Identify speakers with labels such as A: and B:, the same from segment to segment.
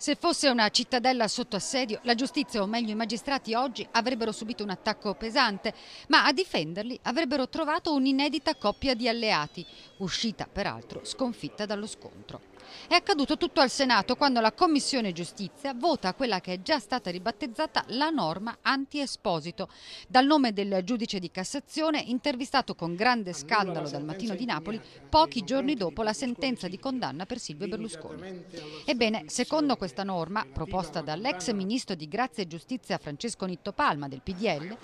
A: Se fosse una cittadella sotto assedio, la giustizia o meglio i magistrati oggi avrebbero subito un attacco pesante, ma a difenderli avrebbero trovato un'inedita coppia di alleati, uscita peraltro sconfitta dallo scontro. È accaduto tutto al Senato quando la Commissione Giustizia vota quella che è già stata ribattezzata la norma anti-esposito, dal nome del giudice di Cassazione intervistato con grande scandalo dal mattino di Napoli pochi giorni dopo la sentenza di condanna per Silvio Berlusconi. Ebbene, secondo questa questa norma, proposta dall'ex ministro di Grazia e Giustizia Francesco Nitto Palma del PDL,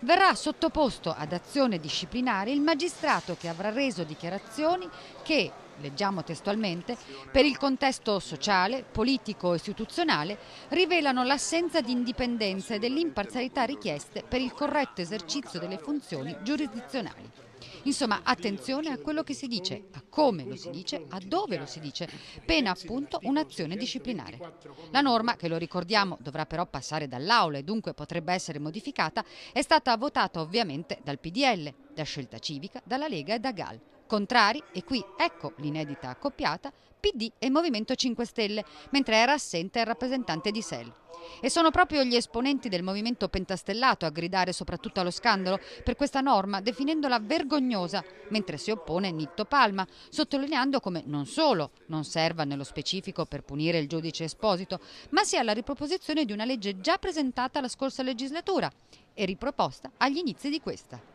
A: verrà sottoposto ad azione disciplinare il magistrato che avrà reso dichiarazioni che leggiamo testualmente, per il contesto sociale, politico e istituzionale rivelano l'assenza di indipendenza e dell'imparzialità richieste per il corretto esercizio delle funzioni giurisdizionali. Insomma, attenzione a quello che si dice, a come lo si dice, a dove lo si dice, pena appunto un'azione disciplinare. La norma, che lo ricordiamo dovrà però passare dall'Aula e dunque potrebbe essere modificata, è stata votata ovviamente dal PDL, da Scelta Civica, dalla Lega e da GAL. Contrari, e qui ecco l'inedita accoppiata, PD e Movimento 5 Stelle, mentre era assente il rappresentante di SEL. E sono proprio gli esponenti del movimento pentastellato a gridare soprattutto allo scandalo per questa norma, definendola vergognosa, mentre si oppone Nitto Palma, sottolineando come non solo non serva nello specifico per punire il giudice esposito, ma sia la riproposizione di una legge già presentata la scorsa legislatura e riproposta agli inizi di questa.